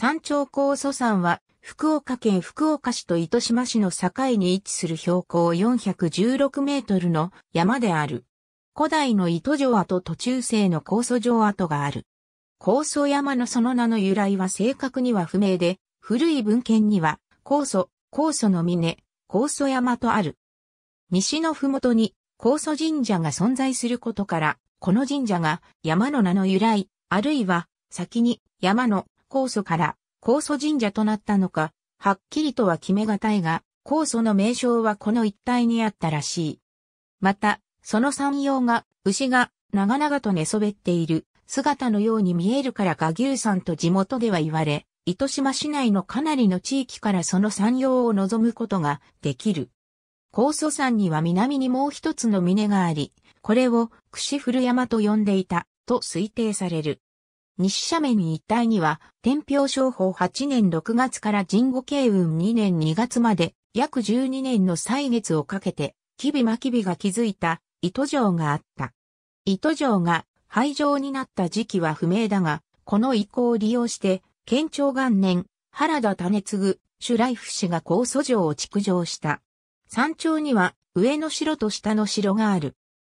山頂高祖山は、福岡県福岡市と糸島市の境に位置する標高416メートルの山である。古代の糸城跡と中世の高祖城跡がある。高祖山のその名の由来は正確には不明で、古い文献には、高祖、高祖の峰、高祖山とある。西の麓に高祖神社が存在することから、この神社が山の名の由来、あるいは先に山の高祖から高祖神社となったのか、はっきりとは決めがたいが、高祖の名称はこの一帯にあったらしい。また、その山陽が、牛が長々と寝そべっている姿のように見えるから賀牛山と地元では言われ、糸島市内のかなりの地域からその山陽を望むことができる。高祖山には南にもう一つの峰があり、これを串古山と呼んでいたと推定される。西斜面一帯には、天平商法8年6月から神護慶雲2年2月まで、約12年の歳月をかけて、びまきびが築いた、糸城があった。糸城が廃城になった時期は不明だが、この意向を利用して、県庁元年、原田種継、主来府氏が高祖城を築城した。山頂には、上の城と下の城がある。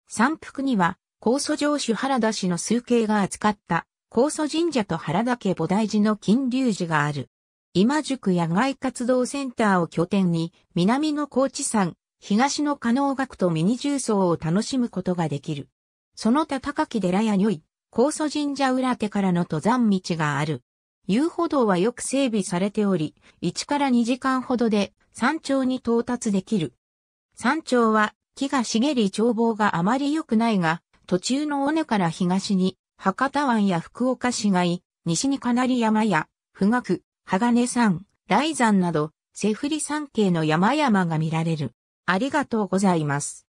山腹には、高祖城主原田氏の数形が扱った高祖神社と原田家菩提寺の金龍寺がある。今宿野外活動センターを拠点に、南の高知山、東の加納学とミニ重曹を楽しむことができる。その他高木寺や如意、高祖神社裏手からの登山道がある。遊歩道はよく整備されており、1から2時間ほどで山頂に到達できる。山頂は木が茂り眺望があまり良くないが、途中の尾根から東に博多湾や福岡市街、西にり山や、富岳、鋼山、雷山など、セフリ山系の山々が見られる。ありがとうございます。